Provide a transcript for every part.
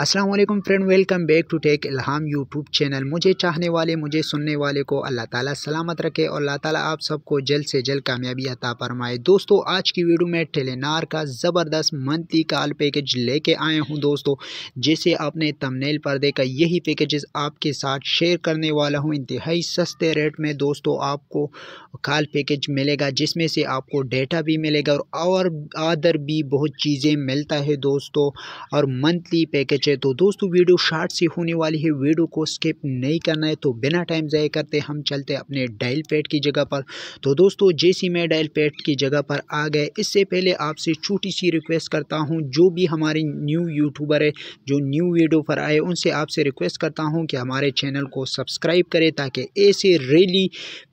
Aslam friend welcome back to tech Ilham YouTube channel मुझे चाहने वाले मुझे सुनने वाले को अल्लाह ताला सलामत रखे और अल्लाह ताला आप सबको जल्द से जल्द कामयाबी अता फरमाए दोस्तों आज की वीडियो में टेलीनार का ज़बरदस्त मंथली कॉल पैकेज लेके आया हूँ दोस्तों जैसे आपने तमनेल पर देखा यही पैकेजेस आपके साथ शेयर करने वाला हूँ इंतहाई सस्ते रेट में दोस्तों आपको कॉल पैकेज मिलेगा जिसमें से आपको डेटा भी मिलेगा और अदर भी बहुत चीज़ें मिलता है दोस्तों और मंथली पैकेज पहुंचे तो दोस्तों वीडियो शार्ट सी होने वाली है वीडियो को स्किप नहीं करना है तो बिना टाइम ज़ाय करते हम चलते अपने डायल पैड की जगह पर तो दोस्तों जैसी मैं डायल पैड की जगह पर आ गए इससे पहले आपसे छोटी सी रिक्वेस्ट करता हूँ जो भी हमारे न्यू यूट्यूबर है जो न्यू वीडियो पर आए उनसे आपसे रिक्वेस्ट करता हूँ कि हमारे चैनल को सब्सक्राइब करें ताकि ऐसे रेली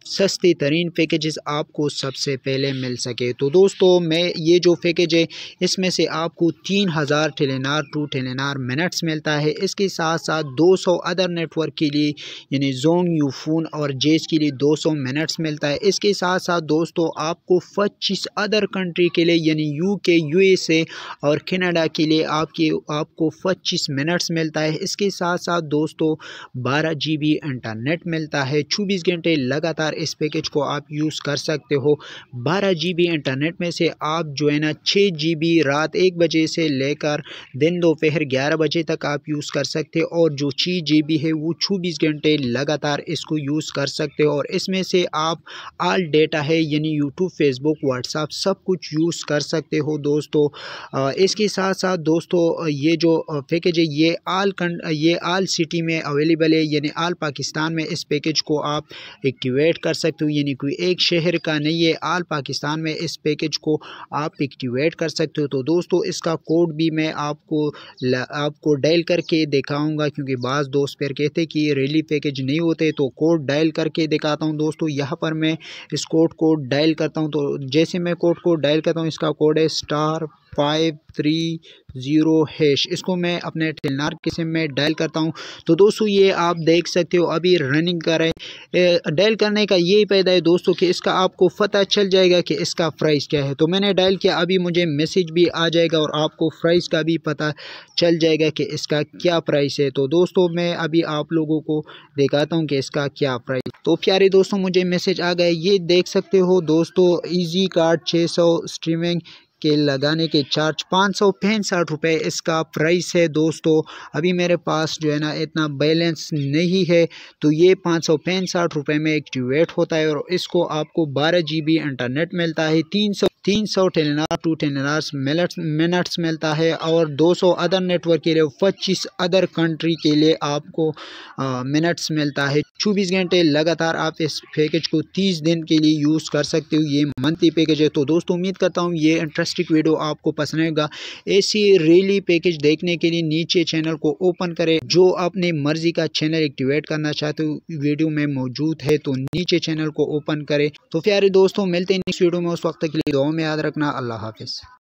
सस्ते तरीन पैकेजेस आपको सबसे पहले मिल सके तो दोस्तों मैं ये जो पैकेज है इसमें से आपको तीन हज़ार टेलेनार टू टेलेनार मिनट्स मिलता है इसके साथ साथ दो सौ अदर नेटवर्क के लिए यानी जोंग यू फोन और जेस के लिए दो सौ मिनट्स मिलता है इसके साथ साथ दोस्तों आपको पच्चीस अदर कंट्री के लिए यानी यू के यू एस ए और कनाडा के लिए आपके आपको पच्चीस मिनट्स मिलता है इसके साथ साथ दोस्तों बारह जी बी इंटरनेट मिलता है चौबीस घंटे लगातार इस पैकेज को आप यूज़ कर सकते हो बारह जी बी इंटरनेट में से आप जो है ना छः जी बी रात एक बजे से लेकर दिन दोपहर ग्यारह बजे तक आप यूज़ कर सकते हो और जो छः जी बी है वो छब्बीस घंटे लगातार इसको यूज़ कर सकते हो और इसमें से आप आल डेटा है यानी यूट्यूब फेसबुक व्हाट्सअप सब कुछ यूज़ कर सकते हो दोस्तों इसके साथ साथ दोस्तों ये जो पैकेज है ये आल ये आल सिटी में अवेलेबल है यानी आल पाकिस्तान में इस पैकेज को आप एक्टिवेट कर सकते हो यानी कोई एक शहर का नहीं है आल पाकिस्तान में इस पैकेज को आप एक्टिवेट कर सकते हो तो दोस्तों इसका कोड भी मैं आपको आपको डायल करके दिखाऊंगा क्योंकि बाज़ दोस्त फिर कहते कि रैली पैकेज नहीं होते तो कोड डायल करके दिखाता हूँ दोस्तों यहाँ पर मैं इस कोड को डायल करता हूँ तो जैसे मैं कोड को डायल करता हूँ इसका कोड है star five three zero hash इसको मैं अपने टेलनार के सिम में डायल करता हूँ तो दोस्तों ये आप देख सकते हो अभी रनिंग कर रहे डायल करने का यही फायदा है दोस्तों कि इसका आपको पता चल जाएगा कि इसका प्राइस क्या है तो मैंने डायल किया अभी मुझे मैसेज भी आ जाएगा और आपको प्राइस का भी पता चल जाएगा कि इसका क्या प्राइस है तो दोस्तों मैं अभी आप लोगों को दिखाता हूँ कि इसका क्या प्राइस तो प्यारे दोस्तों मुझे मैसेज आ गए ये देख सकते हो दोस्तों ईजी कार्ड छः स्ट्रीमिंग के लगाने के चार्ज पाँच सौ पैंसठ रुपये इसका प्राइस है दोस्तों अभी मेरे पास जो है ना इतना बैलेंस नहीं है तो ये पाँच सौ पैंसठ रुपये में एक्टिवेट होता है और इसको आपको बारह जी बी इंटरनेट मिलता है तीन सौ तीन सौ टेलीनार टू टेलीनार्स मिनट्स मिलता है और दो सौ अदर नेटवर्क के लिए पच्चीस अदर कंट्री के लिए आपको मिनट्स मिलता है चौबीस घंटे लगातार आप इस पैकेज को तीस दिन के लिए यूज़ कर सकते हो ये मंथली पैकेज है तो दोस्तों उम्मीद करता हूँ ये इंटरेस्टिंग वीडियो आपको पसंद आएगा ऐसी रेली पैकेज देखने के लिए नीचे चैनल को ओपन करें जो अपने मर्जी का चैनल एक्टिवेट करना चाहते हो वीडियो में मौजूद है तो नीचे चैनल को ओपन करें तो प्यारे दोस्तों मिलते हैं नेक्स्ट वीडियो में उस वक्त के लिए में याद रखना अल्लाह हाफिज़